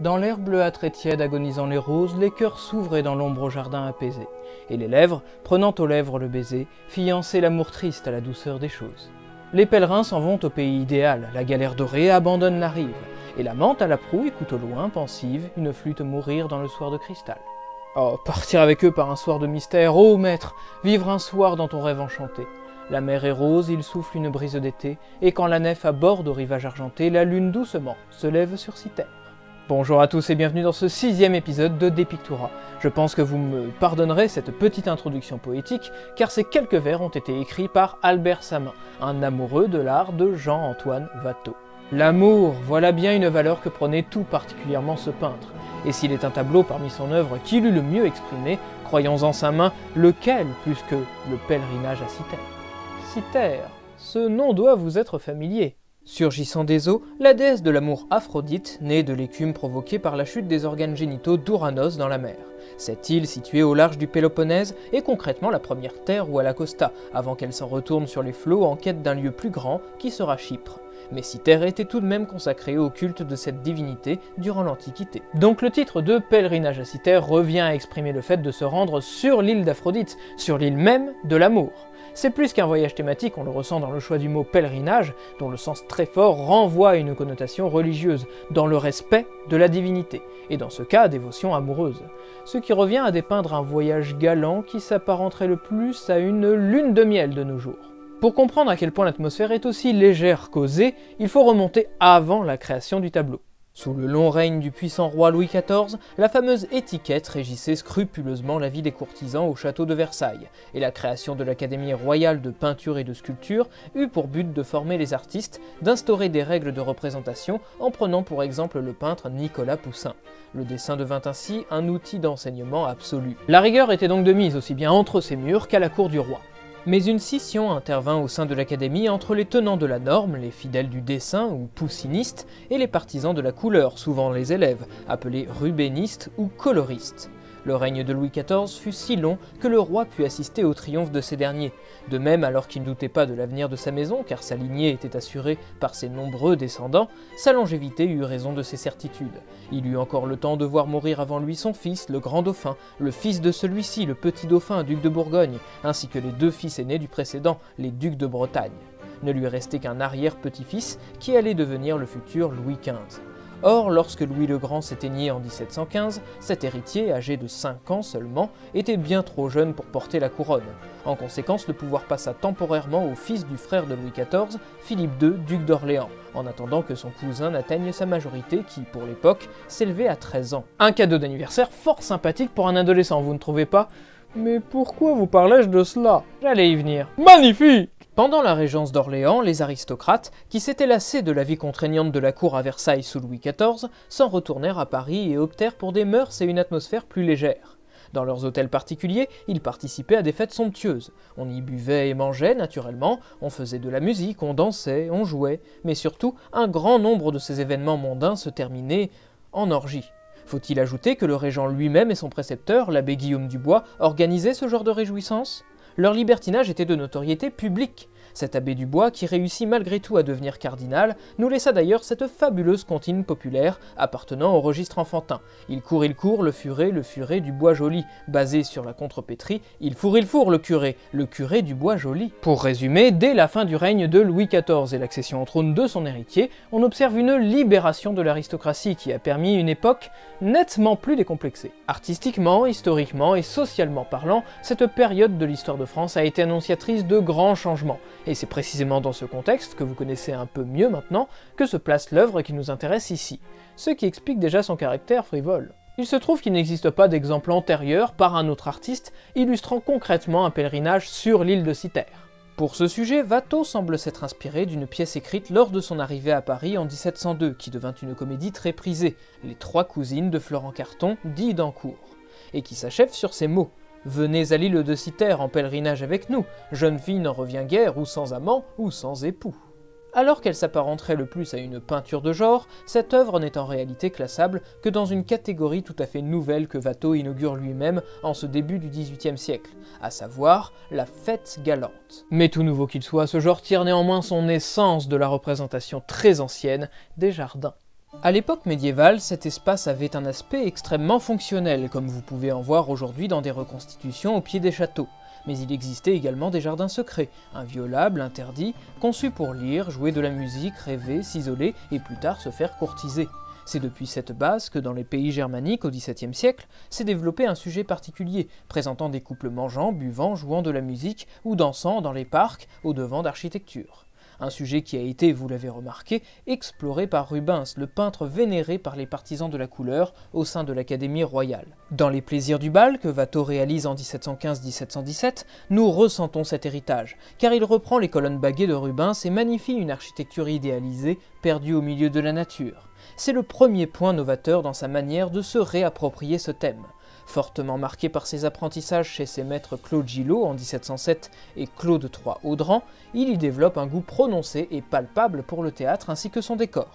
Dans l'air bleuâtre et tiède agonisant les roses, les cœurs s'ouvraient dans l'ombre au jardin apaisé, et les lèvres, prenant aux lèvres le baiser, fiançaient l'amour triste à la douceur des choses. Les pèlerins s'en vont au pays idéal, la galère dorée abandonne la rive, et la menthe à la proue écoute au loin, pensive, une flûte mourir dans le soir de cristal. Oh, partir avec eux par un soir de mystère, ô oh, maître, vivre un soir dans ton rêve enchanté. La mer est rose, il souffle une brise d'été, et quand la nef aborde au rivage argenté, la lune doucement se lève sur terres. Bonjour à tous et bienvenue dans ce sixième épisode de Depictura. Je pense que vous me pardonnerez cette petite introduction poétique, car ces quelques vers ont été écrits par Albert Samin, un amoureux de l'art de Jean-Antoine Watteau. L'amour, voilà bien une valeur que prenait tout particulièrement ce peintre. Et s'il est un tableau parmi son œuvre qui l'eût le mieux exprimé, croyons-en sa main, lequel plus que le pèlerinage à Citer Citer, ce nom doit vous être familier. Surgissant des eaux, la déesse de l'amour Aphrodite, naît de l'écume provoquée par la chute des organes génitaux d'Ouranos dans la mer. Cette île, située au large du Péloponnèse, est concrètement la première terre où elle costa, avant qu'elle s'en retourne sur les flots en quête d'un lieu plus grand qui sera Chypre. Mais Cythère était tout de même consacrée au culte de cette divinité durant l'Antiquité. Donc le titre de pèlerinage à Cythère revient à exprimer le fait de se rendre sur l'île d'Aphrodite, sur l'île même de l'amour. C'est plus qu'un voyage thématique, on le ressent dans le choix du mot pèlerinage, dont le sens très fort renvoie à une connotation religieuse, dans le respect de la divinité, et dans ce cas, dévotion amoureuse. Ce qui revient à dépeindre un voyage galant qui s'apparenterait le plus à une lune de miel de nos jours. Pour comprendre à quel point l'atmosphère est aussi légère qu'osée, il faut remonter avant la création du tableau. Sous le long règne du puissant roi Louis XIV, la fameuse étiquette régissait scrupuleusement la vie des courtisans au château de Versailles, et la création de l'Académie royale de peinture et de sculpture eut pour but de former les artistes, d'instaurer des règles de représentation en prenant pour exemple le peintre Nicolas Poussin. Le dessin devint ainsi un outil d'enseignement absolu. La rigueur était donc de mise aussi bien entre ces murs qu'à la cour du roi. Mais une scission intervint au sein de l'Académie entre les tenants de la norme, les fidèles du dessin ou poussinistes, et les partisans de la couleur, souvent les élèves, appelés rubénistes ou coloristes. Le règne de Louis XIV fut si long que le roi put assister au triomphe de ces derniers. De même, alors qu'il ne doutait pas de l'avenir de sa maison, car sa lignée était assurée par ses nombreux descendants, sa longévité eut raison de ses certitudes. Il eut encore le temps de voir mourir avant lui son fils, le grand dauphin, le fils de celui-ci, le petit dauphin, duc de Bourgogne, ainsi que les deux fils aînés du précédent, les ducs de Bretagne. Ne lui restait qu'un arrière-petit-fils qui allait devenir le futur Louis XV. Or, lorsque Louis le Grand s'éteignait en 1715, cet héritier, âgé de 5 ans seulement, était bien trop jeune pour porter la couronne. En conséquence, le pouvoir passa temporairement au fils du frère de Louis XIV, Philippe II, duc d'Orléans, en attendant que son cousin n'atteigne sa majorité qui, pour l'époque, s'élevait à 13 ans. Un cadeau d'anniversaire fort sympathique pour un adolescent, vous ne trouvez pas mais pourquoi vous parlais-je de cela J'allais y venir. Magnifique pendant la régence d'Orléans, les aristocrates, qui s'étaient lassés de la vie contraignante de la cour à Versailles sous Louis XIV, s'en retournèrent à Paris et optèrent pour des mœurs et une atmosphère plus légère. Dans leurs hôtels particuliers, ils participaient à des fêtes somptueuses. On y buvait et mangeait, naturellement, on faisait de la musique, on dansait, on jouait, mais surtout, un grand nombre de ces événements mondains se terminaient en orgie. Faut-il ajouter que le régent lui-même et son précepteur, l'abbé Guillaume Dubois, organisaient ce genre de réjouissances leur libertinage était de notoriété publique, cet abbé du bois, qui réussit malgré tout à devenir cardinal, nous laissa d'ailleurs cette fabuleuse comptine populaire appartenant au registre enfantin. Il court, il court, le furet, le furet du bois joli, basé sur la contrepétrie, il fourre, il four le curé, le curé du bois joli. Pour résumer, dès la fin du règne de Louis XIV et l'accession au trône de son héritier, on observe une libération de l'aristocratie qui a permis une époque nettement plus décomplexée. Artistiquement, historiquement et socialement parlant, cette période de l'histoire de France a été annonciatrice de grands changements. Et c'est précisément dans ce contexte, que vous connaissez un peu mieux maintenant, que se place l'œuvre qui nous intéresse ici, ce qui explique déjà son caractère frivole. Il se trouve qu'il n'existe pas d'exemple antérieur par un autre artiste illustrant concrètement un pèlerinage sur l'île de Citerre. Pour ce sujet, Watteau semble s'être inspiré d'une pièce écrite lors de son arrivée à Paris en 1702, qui devint une comédie très prisée, Les Trois Cousines de Florent Carton, dit d'Ancourt, et qui s'achève sur ces mots. Venez à l'île de Citer en pèlerinage avec nous, jeune fille n'en revient guère, ou sans amant, ou sans époux. Alors qu'elle s'apparenterait le plus à une peinture de genre, cette œuvre n'est en réalité classable que dans une catégorie tout à fait nouvelle que Watteau inaugure lui-même en ce début du XVIIIe siècle, à savoir la fête galante. Mais tout nouveau qu'il soit, ce genre tire néanmoins son essence de la représentation très ancienne des jardins. À l'époque médiévale, cet espace avait un aspect extrêmement fonctionnel, comme vous pouvez en voir aujourd'hui dans des reconstitutions au pied des châteaux. Mais il existait également des jardins secrets, inviolables, interdits, conçus pour lire, jouer de la musique, rêver, s'isoler et plus tard se faire courtiser. C'est depuis cette base que dans les pays germaniques au XVIIe siècle s'est développé un sujet particulier, présentant des couples mangeant, buvant, jouant de la musique ou dansant dans les parcs au devant d'architecture un sujet qui a été, vous l'avez remarqué, exploré par Rubens, le peintre vénéré par les partisans de la couleur au sein de l'Académie royale. Dans Les plaisirs du bal, que Watteau réalise en 1715-1717, nous ressentons cet héritage, car il reprend les colonnes baguées de Rubens et magnifie une architecture idéalisée, perdue au milieu de la nature. C'est le premier point novateur dans sa manière de se réapproprier ce thème. Fortement marqué par ses apprentissages chez ses maîtres Claude Gillot en 1707 et Claude III Audran, il y développe un goût prononcé et palpable pour le théâtre ainsi que son décor.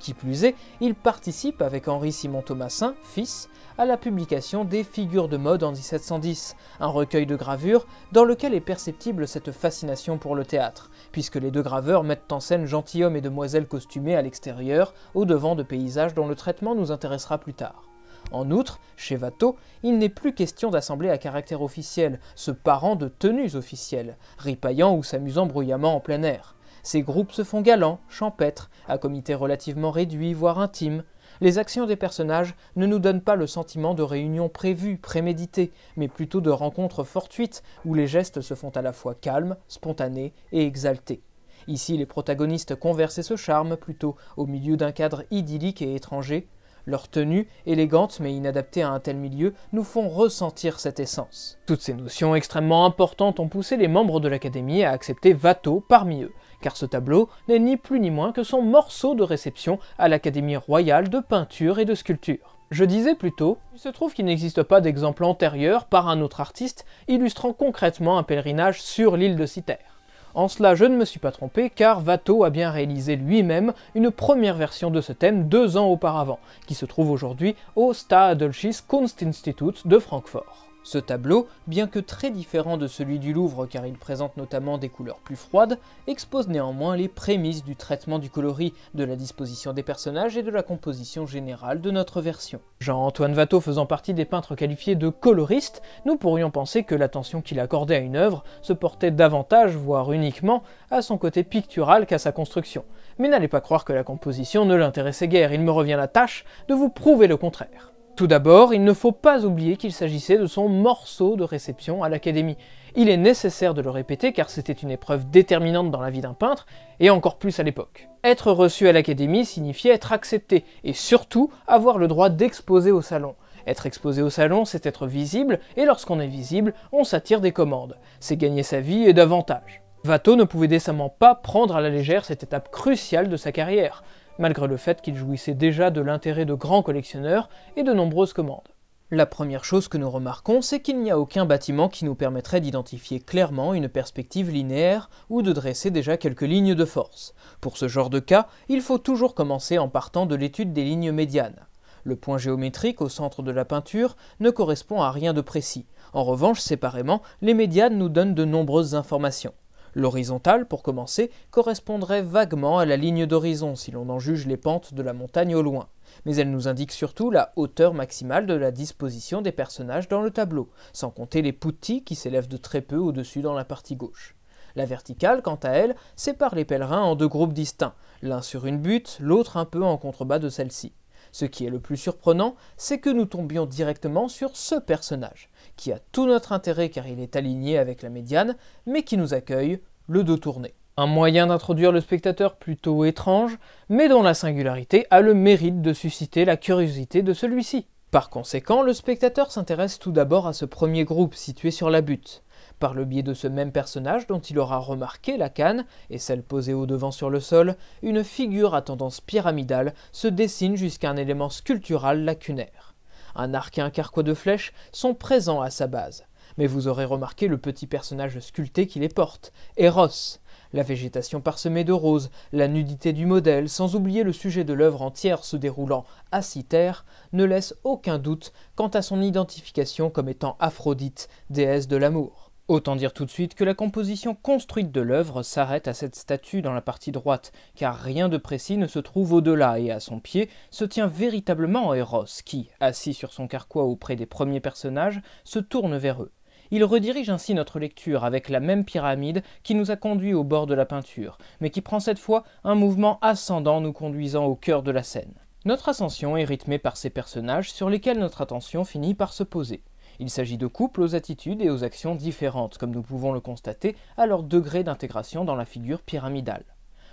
Qui plus est, il participe avec Henri Simon Thomassin, fils, à la publication des Figures de mode en 1710, un recueil de gravures dans lequel est perceptible cette fascination pour le théâtre, puisque les deux graveurs mettent en scène gentilhommes et demoiselles costumés à l'extérieur, au devant de paysages dont le traitement nous intéressera plus tard. En outre, chez Watteau, il n'est plus question d'assembler à caractère officiel, se parant de tenues officielles, ripaillant ou s'amusant bruyamment en plein air. Ces groupes se font galants, champêtres, à comités relativement réduits, voire intimes. Les actions des personnages ne nous donnent pas le sentiment de réunions prévues, préméditées, mais plutôt de rencontres fortuites où les gestes se font à la fois calmes, spontanés et exaltés. Ici, les protagonistes conversent et se charment plutôt au milieu d'un cadre idyllique et étranger, leur tenue élégante mais inadaptée à un tel milieu, nous font ressentir cette essence. Toutes ces notions extrêmement importantes ont poussé les membres de l'Académie à accepter Watteau parmi eux, car ce tableau n'est ni plus ni moins que son morceau de réception à l'Académie royale de peinture et de sculpture. Je disais plutôt, il se trouve qu'il n'existe pas d'exemple antérieur par un autre artiste illustrant concrètement un pèlerinage sur l'île de Citerre. En cela, je ne me suis pas trompé, car Watteau a bien réalisé lui-même une première version de ce thème deux ans auparavant, qui se trouve aujourd'hui au Staatliches Kunstinstitut de Francfort. Ce tableau, bien que très différent de celui du Louvre car il présente notamment des couleurs plus froides, expose néanmoins les prémices du traitement du coloris, de la disposition des personnages et de la composition générale de notre version. Jean-Antoine Watteau faisant partie des peintres qualifiés de coloristes, nous pourrions penser que l'attention qu'il accordait à une œuvre se portait davantage, voire uniquement, à son côté pictural qu'à sa construction. Mais n'allez pas croire que la composition ne l'intéressait guère, il me revient la tâche de vous prouver le contraire. Tout d'abord, il ne faut pas oublier qu'il s'agissait de son morceau de réception à l'Académie. Il est nécessaire de le répéter car c'était une épreuve déterminante dans la vie d'un peintre, et encore plus à l'époque. Être reçu à l'Académie signifiait être accepté, et surtout avoir le droit d'exposer au salon. Être exposé au salon, c'est être visible, et lorsqu'on est visible, on s'attire des commandes. C'est gagner sa vie et davantage. Watteau ne pouvait décemment pas prendre à la légère cette étape cruciale de sa carrière malgré le fait qu'il jouissait déjà de l'intérêt de grands collectionneurs et de nombreuses commandes. La première chose que nous remarquons, c'est qu'il n'y a aucun bâtiment qui nous permettrait d'identifier clairement une perspective linéaire ou de dresser déjà quelques lignes de force. Pour ce genre de cas, il faut toujours commencer en partant de l'étude des lignes médianes. Le point géométrique au centre de la peinture ne correspond à rien de précis. En revanche, séparément, les médianes nous donnent de nombreuses informations. L'horizontale, pour commencer, correspondrait vaguement à la ligne d'horizon si l'on en juge les pentes de la montagne au loin, mais elle nous indique surtout la hauteur maximale de la disposition des personnages dans le tableau, sans compter les poutis qui s'élèvent de très peu au-dessus dans la partie gauche. La verticale, quant à elle, sépare les pèlerins en deux groupes distincts, l'un sur une butte, l'autre un peu en contrebas de celle-ci. Ce qui est le plus surprenant, c'est que nous tombions directement sur ce personnage, qui a tout notre intérêt car il est aligné avec la médiane, mais qui nous accueille le dos tourné. Un moyen d'introduire le spectateur plutôt étrange, mais dont la singularité a le mérite de susciter la curiosité de celui-ci. Par conséquent, le spectateur s'intéresse tout d'abord à ce premier groupe situé sur la butte, par le biais de ce même personnage dont il aura remarqué la canne, et celle posée au devant sur le sol, une figure à tendance pyramidale se dessine jusqu'à un élément sculptural lacunaire. Un arc et un carquois de flèches sont présents à sa base, mais vous aurez remarqué le petit personnage sculpté qui les porte, Eros, la végétation parsemée de roses, la nudité du modèle, sans oublier le sujet de l'œuvre entière se déroulant à Citer, ne laisse aucun doute quant à son identification comme étant Aphrodite, déesse de l'amour. Autant dire tout de suite que la composition construite de l'œuvre s'arrête à cette statue dans la partie droite, car rien de précis ne se trouve au-delà, et à son pied se tient véritablement Eros, qui, assis sur son carquois auprès des premiers personnages, se tourne vers eux. Il redirige ainsi notre lecture avec la même pyramide qui nous a conduit au bord de la peinture, mais qui prend cette fois un mouvement ascendant nous conduisant au cœur de la scène. Notre ascension est rythmée par ces personnages sur lesquels notre attention finit par se poser. Il s'agit de couples aux attitudes et aux actions différentes, comme nous pouvons le constater à leur degré d'intégration dans la figure pyramidale.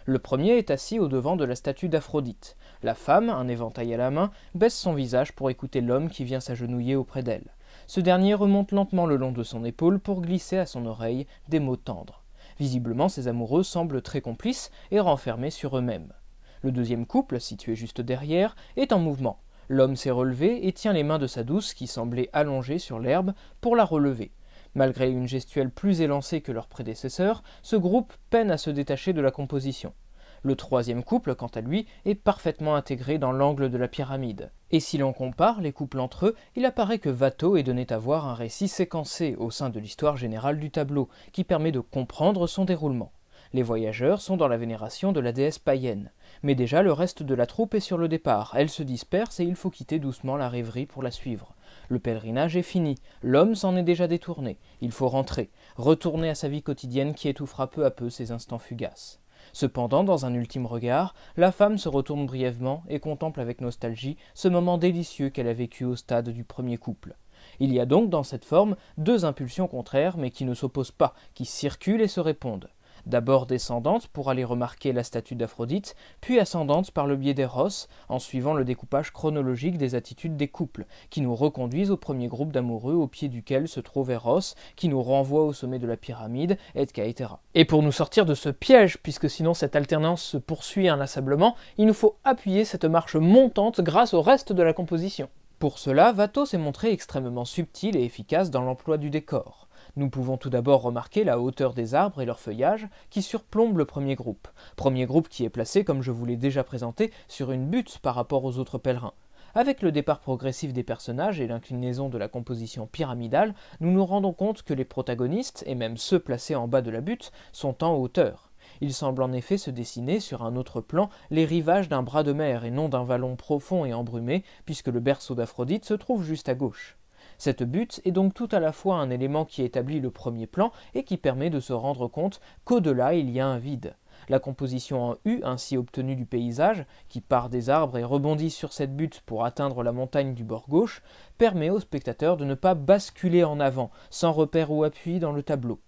Le premier est assis au devant de la statue d'Aphrodite. La femme, un éventail à la main, baisse son visage pour écouter l'homme qui vient s'agenouiller auprès d'elle. Ce dernier remonte lentement le long de son épaule pour glisser à son oreille des mots tendres. Visiblement, ces amoureux semblent très complices et renfermés sur eux-mêmes. Le deuxième couple, situé juste derrière, est en mouvement. L'homme s'est relevé et tient les mains de sa douce qui semblait allongée sur l'herbe pour la relever. Malgré une gestuelle plus élancée que leurs prédécesseurs, ce groupe peine à se détacher de la composition. Le troisième couple, quant à lui, est parfaitement intégré dans l'angle de la pyramide. Et si l'on compare les couples entre eux, il apparaît que Vato est donné à voir un récit séquencé au sein de l'histoire générale du tableau, qui permet de comprendre son déroulement. Les voyageurs sont dans la vénération de la déesse païenne. Mais déjà, le reste de la troupe est sur le départ. Elle se disperse et il faut quitter doucement la rêverie pour la suivre. Le pèlerinage est fini. L'homme s'en est déjà détourné. Il faut rentrer, retourner à sa vie quotidienne qui étouffera peu à peu ses instants fugaces. Cependant, dans un ultime regard, la femme se retourne brièvement et contemple avec nostalgie ce moment délicieux qu'elle a vécu au stade du premier couple. Il y a donc dans cette forme deux impulsions contraires mais qui ne s'opposent pas, qui circulent et se répondent d'abord descendante pour aller remarquer la statue d'Aphrodite, puis ascendante par le biais d'Eros, en suivant le découpage chronologique des attitudes des couples, qui nous reconduisent au premier groupe d'amoureux au pied duquel se trouve Eros, qui nous renvoie au sommet de la pyramide, etc. Et pour nous sortir de ce piège, puisque sinon cette alternance se poursuit inlassablement, il nous faut appuyer cette marche montante grâce au reste de la composition. Pour cela, Watteau s'est montré extrêmement subtil et efficace dans l'emploi du décor. Nous pouvons tout d'abord remarquer la hauteur des arbres et leur feuillage qui surplombent le premier groupe, premier groupe qui est placé, comme je vous l'ai déjà présenté, sur une butte par rapport aux autres pèlerins. Avec le départ progressif des personnages et l'inclinaison de la composition pyramidale, nous nous rendons compte que les protagonistes, et même ceux placés en bas de la butte, sont en hauteur. Il semble en effet se dessiner sur un autre plan les rivages d'un bras de mer et non d'un vallon profond et embrumé, puisque le berceau d'Aphrodite se trouve juste à gauche. Cette butte est donc tout à la fois un élément qui établit le premier plan et qui permet de se rendre compte qu'au-delà il y a un vide. La composition en U ainsi obtenue du paysage, qui part des arbres et rebondit sur cette butte pour atteindre la montagne du bord gauche, permet au spectateur de ne pas basculer en avant, sans repère ou appui dans le tableau.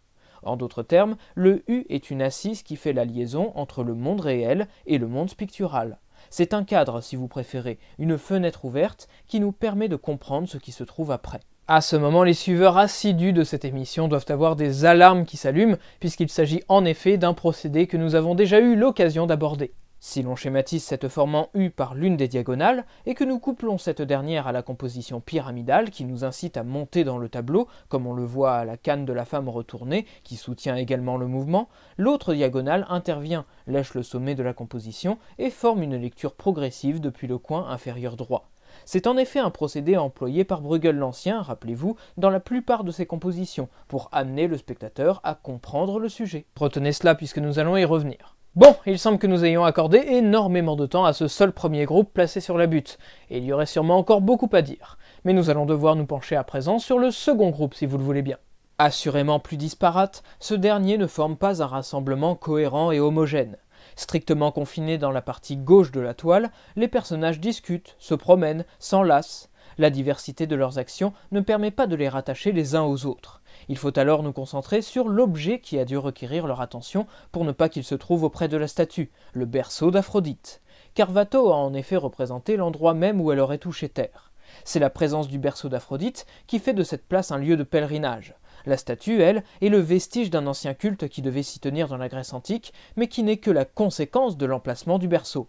En d'autres termes, le U est une assise qui fait la liaison entre le monde réel et le monde pictural. C'est un cadre, si vous préférez, une fenêtre ouverte qui nous permet de comprendre ce qui se trouve après. À ce moment, les suiveurs assidus de cette émission doivent avoir des alarmes qui s'allument, puisqu'il s'agit en effet d'un procédé que nous avons déjà eu l'occasion d'aborder. Si l'on schématise cette forme en U par l'une des diagonales, et que nous couplons cette dernière à la composition pyramidale qui nous incite à monter dans le tableau, comme on le voit à la canne de la femme retournée, qui soutient également le mouvement, l'autre diagonale intervient, lèche le sommet de la composition, et forme une lecture progressive depuis le coin inférieur droit. C'est en effet un procédé employé par Bruegel l'Ancien, rappelez-vous, dans la plupart de ses compositions, pour amener le spectateur à comprendre le sujet. Retenez cela puisque nous allons y revenir. Bon, il semble que nous ayons accordé énormément de temps à ce seul premier groupe placé sur la butte, et il y aurait sûrement encore beaucoup à dire. Mais nous allons devoir nous pencher à présent sur le second groupe si vous le voulez bien. Assurément plus disparate, ce dernier ne forme pas un rassemblement cohérent et homogène. Strictement confiné dans la partie gauche de la toile, les personnages discutent, se promènent, s'enlacent. La diversité de leurs actions ne permet pas de les rattacher les uns aux autres. Il faut alors nous concentrer sur l'objet qui a dû requérir leur attention pour ne pas qu'il se trouve auprès de la statue, le berceau d'Aphrodite. Carvato a en effet représenté l'endroit même où elle aurait touché terre. C'est la présence du berceau d'Aphrodite qui fait de cette place un lieu de pèlerinage. La statue, elle, est le vestige d'un ancien culte qui devait s'y tenir dans la Grèce antique, mais qui n'est que la conséquence de l'emplacement du berceau.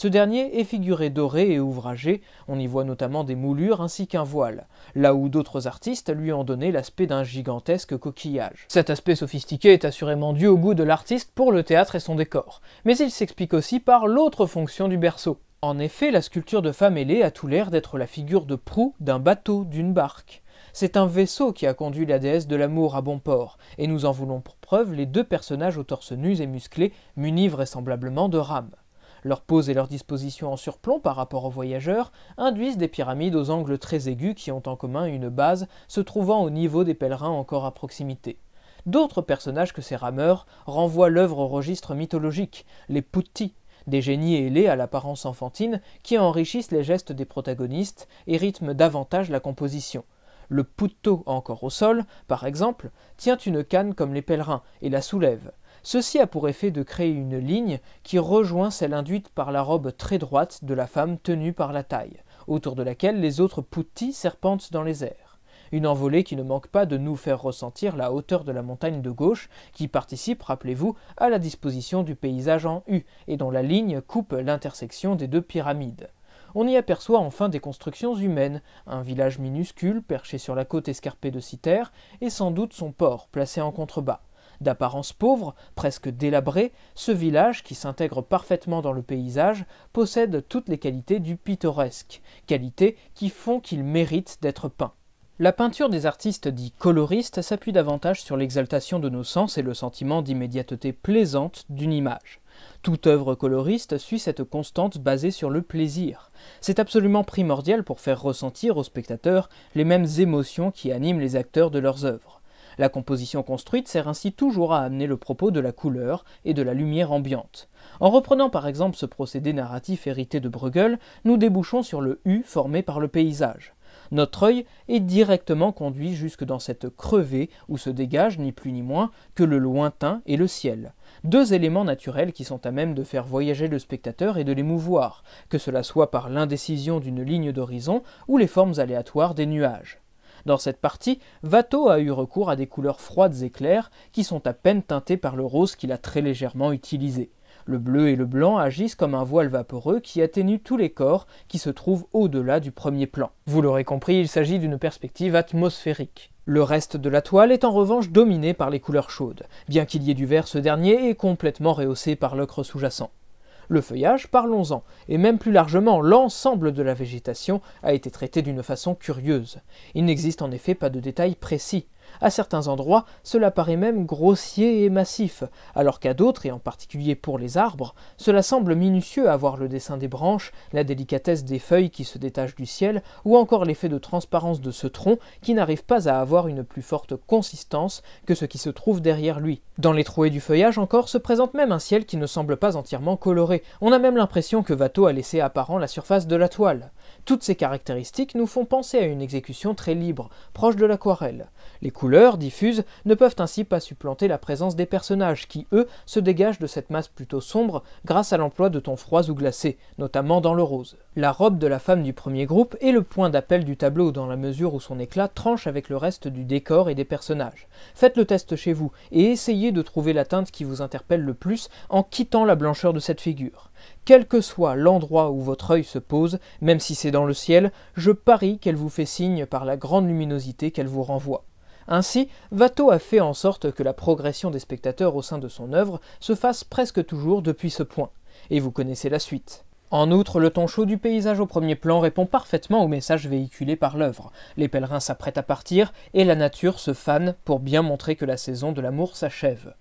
Ce dernier est figuré doré et ouvragé, on y voit notamment des moulures ainsi qu'un voile, là où d'autres artistes lui ont donné l'aspect d'un gigantesque coquillage. Cet aspect sophistiqué est assurément dû au goût de l'artiste pour le théâtre et son décor, mais il s'explique aussi par l'autre fonction du berceau. En effet, la sculpture de femme ailée a tout l'air d'être la figure de proue d'un bateau, d'une barque. C'est un vaisseau qui a conduit la déesse de l'amour à bon port, et nous en voulons pour preuve les deux personnages aux torse nus et musclés, munis vraisemblablement de rames. Leur pose et leur disposition en surplomb par rapport aux voyageurs induisent des pyramides aux angles très aigus qui ont en commun une base se trouvant au niveau des pèlerins encore à proximité. D'autres personnages que ces rameurs renvoient l'œuvre au registre mythologique, les Putti, des génies ailés à l'apparence enfantine qui enrichissent les gestes des protagonistes et rythment davantage la composition. Le putto encore au sol, par exemple, tient une canne comme les pèlerins et la soulève. Ceci a pour effet de créer une ligne qui rejoint celle induite par la robe très droite de la femme tenue par la taille, autour de laquelle les autres poutis serpentent dans les airs. Une envolée qui ne manque pas de nous faire ressentir la hauteur de la montagne de gauche, qui participe, rappelez-vous, à la disposition du paysage en U, et dont la ligne coupe l'intersection des deux pyramides on y aperçoit enfin des constructions humaines, un village minuscule perché sur la côte escarpée de citer et sans doute son port placé en contrebas. D'apparence pauvre, presque délabré, ce village, qui s'intègre parfaitement dans le paysage, possède toutes les qualités du pittoresque, qualités qui font qu'il mérite d'être peint. La peinture des artistes dits coloristes s'appuie davantage sur l'exaltation de nos sens et le sentiment d'immédiateté plaisante d'une image. Toute œuvre coloriste suit cette constante basée sur le plaisir. C'est absolument primordial pour faire ressentir aux spectateurs les mêmes émotions qui animent les acteurs de leurs œuvres. La composition construite sert ainsi toujours à amener le propos de la couleur et de la lumière ambiante. En reprenant par exemple ce procédé narratif hérité de Bruegel, nous débouchons sur le U formé par le paysage. Notre œil est directement conduit jusque dans cette crevée où se dégagent ni plus ni moins que le lointain et le ciel. Deux éléments naturels qui sont à même de faire voyager le spectateur et de l'émouvoir, que cela soit par l'indécision d'une ligne d'horizon ou les formes aléatoires des nuages. Dans cette partie, Watteau a eu recours à des couleurs froides et claires qui sont à peine teintées par le rose qu'il a très légèrement utilisé. Le bleu et le blanc agissent comme un voile vaporeux qui atténue tous les corps qui se trouvent au-delà du premier plan. Vous l'aurez compris, il s'agit d'une perspective atmosphérique. Le reste de la toile est en revanche dominé par les couleurs chaudes, bien qu'il y ait du vert ce dernier est complètement rehaussé par l'ocre sous-jacent. Le feuillage, parlons-en, et même plus largement l'ensemble de la végétation a été traité d'une façon curieuse. Il n'existe en effet pas de détails précis. À certains endroits, cela paraît même grossier et massif, alors qu'à d'autres, et en particulier pour les arbres, cela semble minutieux à voir le dessin des branches, la délicatesse des feuilles qui se détachent du ciel, ou encore l'effet de transparence de ce tronc qui n'arrive pas à avoir une plus forte consistance que ce qui se trouve derrière lui. Dans les trouées du feuillage encore se présente même un ciel qui ne semble pas entièrement coloré, on a même l'impression que Watteau a laissé apparent la surface de la toile. Toutes ces caractéristiques nous font penser à une exécution très libre, proche de l'aquarelle. Les couleurs, diffuses, ne peuvent ainsi pas supplanter la présence des personnages qui, eux, se dégagent de cette masse plutôt sombre grâce à l'emploi de tons froids ou glacés, notamment dans le rose. La robe de la femme du premier groupe est le point d'appel du tableau dans la mesure où son éclat tranche avec le reste du décor et des personnages. Faites le test chez vous et essayez de trouver la teinte qui vous interpelle le plus en quittant la blancheur de cette figure. Quel que soit l'endroit où votre œil se pose, même si c'est dans le ciel, je parie qu'elle vous fait signe par la grande luminosité qu'elle vous renvoie. Ainsi, Watteau a fait en sorte que la progression des spectateurs au sein de son œuvre se fasse presque toujours depuis ce point, et vous connaissez la suite. En outre, le ton chaud du paysage au premier plan répond parfaitement au message véhiculé par l'œuvre. Les pèlerins s'apprêtent à partir, et la nature se fane pour bien montrer que la saison de l'amour s'achève.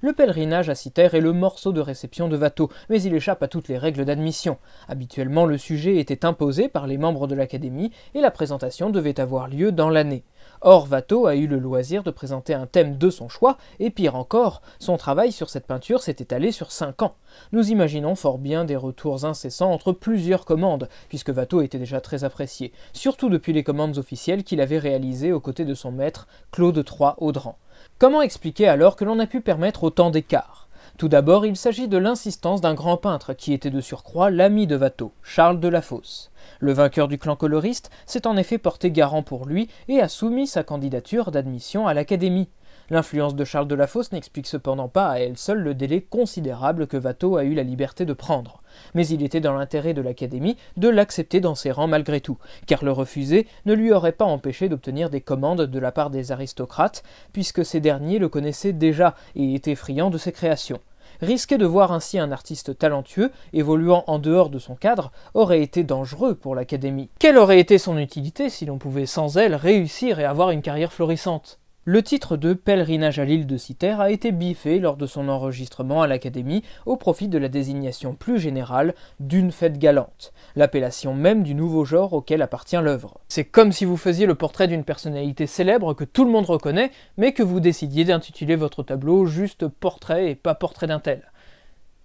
Le pèlerinage à Citerre est le morceau de réception de Watteau, mais il échappe à toutes les règles d'admission. Habituellement, le sujet était imposé par les membres de l'Académie et la présentation devait avoir lieu dans l'année. Or, Watteau a eu le loisir de présenter un thème de son choix, et pire encore, son travail sur cette peinture s'est étalé sur 5 ans. Nous imaginons fort bien des retours incessants entre plusieurs commandes, puisque Watteau était déjà très apprécié, surtout depuis les commandes officielles qu'il avait réalisées aux côtés de son maître, Claude III Audran. Comment expliquer alors que l'on a pu permettre autant d'écarts tout d'abord, il s'agit de l'insistance d'un grand peintre qui était de surcroît l'ami de Watteau, Charles de la Fosse. Le vainqueur du clan coloriste s'est en effet porté garant pour lui et a soumis sa candidature d'admission à l'Académie. L'influence de Charles de la Fosse n'explique cependant pas à elle seule le délai considérable que Watteau a eu la liberté de prendre. Mais il était dans l'intérêt de l'Académie de l'accepter dans ses rangs malgré tout, car le refuser ne lui aurait pas empêché d'obtenir des commandes de la part des aristocrates, puisque ces derniers le connaissaient déjà et étaient friands de ses créations. Risquer de voir ainsi un artiste talentueux évoluant en dehors de son cadre aurait été dangereux pour l'Académie. Quelle aurait été son utilité si l'on pouvait sans elle réussir et avoir une carrière florissante le titre de Pèlerinage à l'île de Citer a été biffé lors de son enregistrement à l'Académie au profit de la désignation plus générale d'une fête galante, l'appellation même du nouveau genre auquel appartient l'œuvre. C'est comme si vous faisiez le portrait d'une personnalité célèbre que tout le monde reconnaît, mais que vous décidiez d'intituler votre tableau juste portrait et pas portrait d'un tel.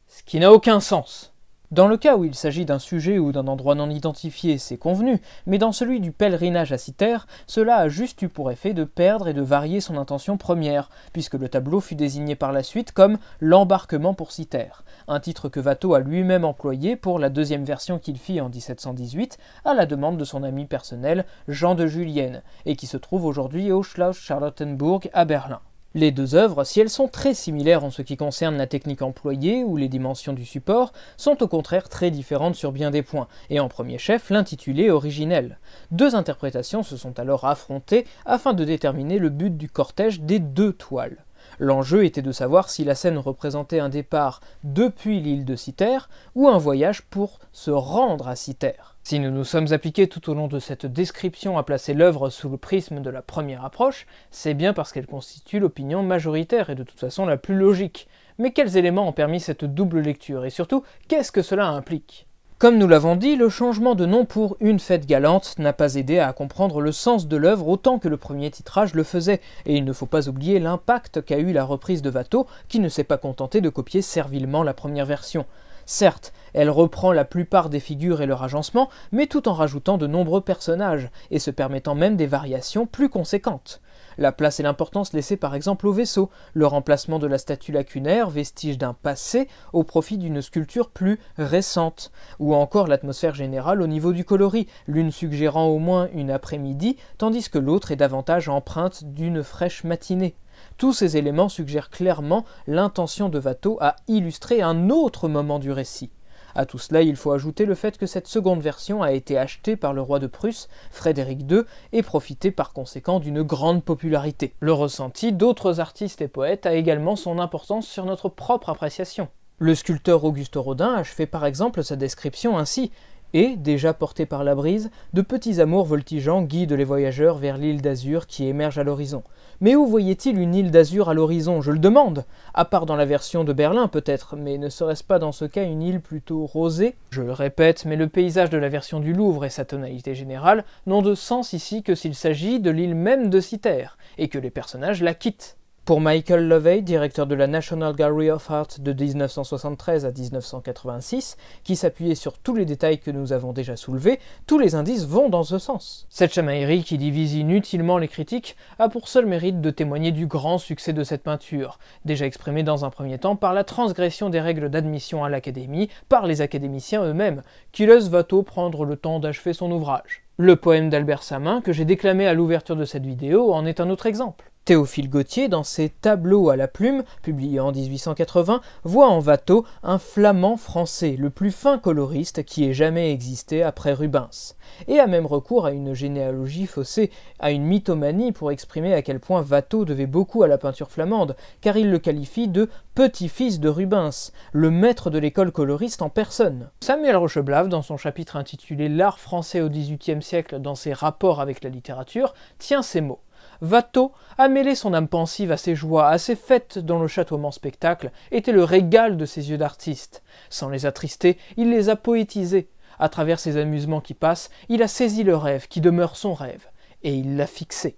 Ce qui n'a aucun sens. Dans le cas où il s'agit d'un sujet ou d'un endroit non identifié, c'est convenu, mais dans celui du pèlerinage à Citerre, cela a juste eu pour effet de perdre et de varier son intention première, puisque le tableau fut désigné par la suite comme l'embarquement pour Citerre, un titre que Watteau a lui-même employé pour la deuxième version qu'il fit en 1718 à la demande de son ami personnel Jean de Julienne, et qui se trouve aujourd'hui au Schloss Charlottenburg à Berlin. Les deux œuvres, si elles sont très similaires en ce qui concerne la technique employée ou les dimensions du support, sont au contraire très différentes sur bien des points, et en premier chef l'intitulé originel. Deux interprétations se sont alors affrontées afin de déterminer le but du cortège des deux toiles. L'enjeu était de savoir si la scène représentait un départ depuis l'île de Citer ou un voyage pour se rendre à Citer. Si nous nous sommes appliqués tout au long de cette description à placer l'œuvre sous le prisme de la première approche, c'est bien parce qu'elle constitue l'opinion majoritaire et de toute façon la plus logique. Mais quels éléments ont permis cette double lecture et surtout, qu'est-ce que cela implique comme nous l'avons dit, le changement de nom pour Une fête galante n'a pas aidé à comprendre le sens de l'œuvre autant que le premier titrage le faisait, et il ne faut pas oublier l'impact qu'a eu la reprise de Watteau, qui ne s'est pas contenté de copier servilement la première version. Certes, elle reprend la plupart des figures et leur agencement, mais tout en rajoutant de nombreux personnages, et se permettant même des variations plus conséquentes. La place et l'importance laissée par exemple au vaisseau, le remplacement de la statue lacunaire, vestige d'un passé, au profit d'une sculpture plus récente, ou encore l'atmosphère générale au niveau du coloris, l'une suggérant au moins une après-midi, tandis que l'autre est davantage empreinte d'une fraîche matinée. Tous ces éléments suggèrent clairement l'intention de Watteau à illustrer un autre moment du récit. À tout cela, il faut ajouter le fait que cette seconde version a été achetée par le roi de Prusse, Frédéric II, et profité par conséquent d'une grande popularité. Le ressenti d'autres artistes et poètes a également son importance sur notre propre appréciation. Le sculpteur Auguste Rodin fait par exemple sa description ainsi et, déjà portés par la brise, de petits amours voltigeants guident les voyageurs vers l'île d'Azur qui émerge à l'horizon. Mais où voyait-il une île d'Azur à l'horizon, je le demande À part dans la version de Berlin peut-être, mais ne serait-ce pas dans ce cas une île plutôt rosée Je le répète, mais le paysage de la version du Louvre et sa tonalité générale n'ont de sens ici que s'il s'agit de l'île même de Citer, et que les personnages la quittent. Pour Michael Lovey, directeur de la National Gallery of Art de 1973 à 1986, qui s'appuyait sur tous les détails que nous avons déjà soulevés, tous les indices vont dans ce sens. Cette chamaillerie qui divise inutilement les critiques a pour seul mérite de témoigner du grand succès de cette peinture, déjà exprimé dans un premier temps par la transgression des règles d'admission à l'académie par les académiciens eux-mêmes, qui laissent tôt prendre le temps d'achever son ouvrage. Le poème d'Albert Samin que j'ai déclamé à l'ouverture de cette vidéo en est un autre exemple. Théophile Gautier, dans ses Tableaux à la plume, publiés en 1880, voit en Watteau un flamand français, le plus fin coloriste qui ait jamais existé après Rubens, et a même recours à une généalogie faussée, à une mythomanie pour exprimer à quel point Watteau devait beaucoup à la peinture flamande, car il le qualifie de petit-fils de Rubens, le maître de l'école coloriste en personne. Samuel Rocheblave, dans son chapitre intitulé L'art français au XVIIIe siècle dans ses rapports avec la littérature, tient ces mots. Watteau a mêlé son âme pensive à ses joies, à ses fêtes dont le chatoiement spectacle, était le régal de ses yeux d'artiste. Sans les attrister, il les a poétisés. À travers ces amusements qui passent, il a saisi le rêve qui demeure son rêve, et il l'a fixé.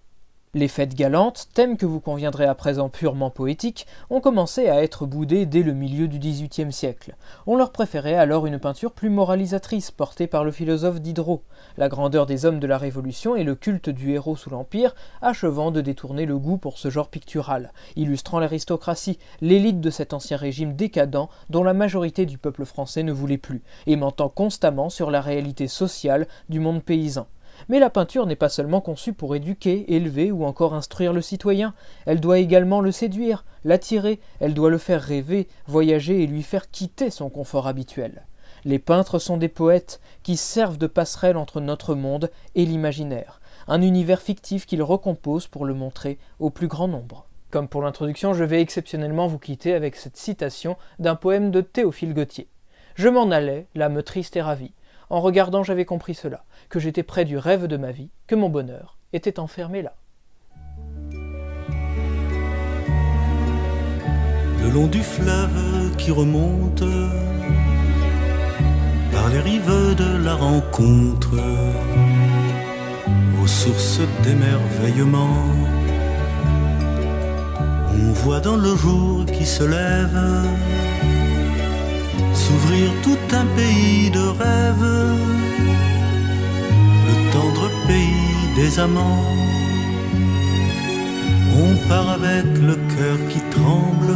Les fêtes galantes, thème que vous conviendrez à présent purement poétique, ont commencé à être boudées dès le milieu du XVIIIe siècle. On leur préférait alors une peinture plus moralisatrice, portée par le philosophe Diderot, la grandeur des hommes de la Révolution et le culte du héros sous l'Empire, achevant de détourner le goût pour ce genre pictural, illustrant l'aristocratie, l'élite de cet ancien régime décadent dont la majorité du peuple français ne voulait plus, et mentant constamment sur la réalité sociale du monde paysan. Mais la peinture n'est pas seulement conçue pour éduquer, élever ou encore instruire le citoyen, elle doit également le séduire, l'attirer, elle doit le faire rêver, voyager et lui faire quitter son confort habituel. Les peintres sont des poètes qui servent de passerelle entre notre monde et l'imaginaire, un univers fictif qu'ils recomposent pour le montrer au plus grand nombre. Comme pour l'introduction, je vais exceptionnellement vous quitter avec cette citation d'un poème de Théophile Gautier. Je m'en allais, l'âme triste et ravie. En regardant, j'avais compris cela que j'étais près du rêve de ma vie, que mon bonheur était enfermé là. Le long du fleuve qui remonte, par les rives de la rencontre, aux sources d'émerveillement, on voit dans le jour qui se lève s'ouvrir tout un pays de rêves pays des amants. On part avec le cœur qui tremble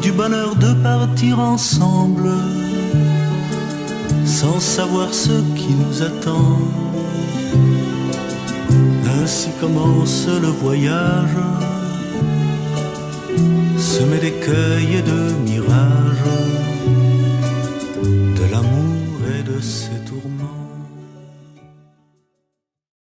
du bonheur de partir ensemble sans savoir ce qui nous attend. Ainsi commence le voyage, semé d'écueils et de mirages.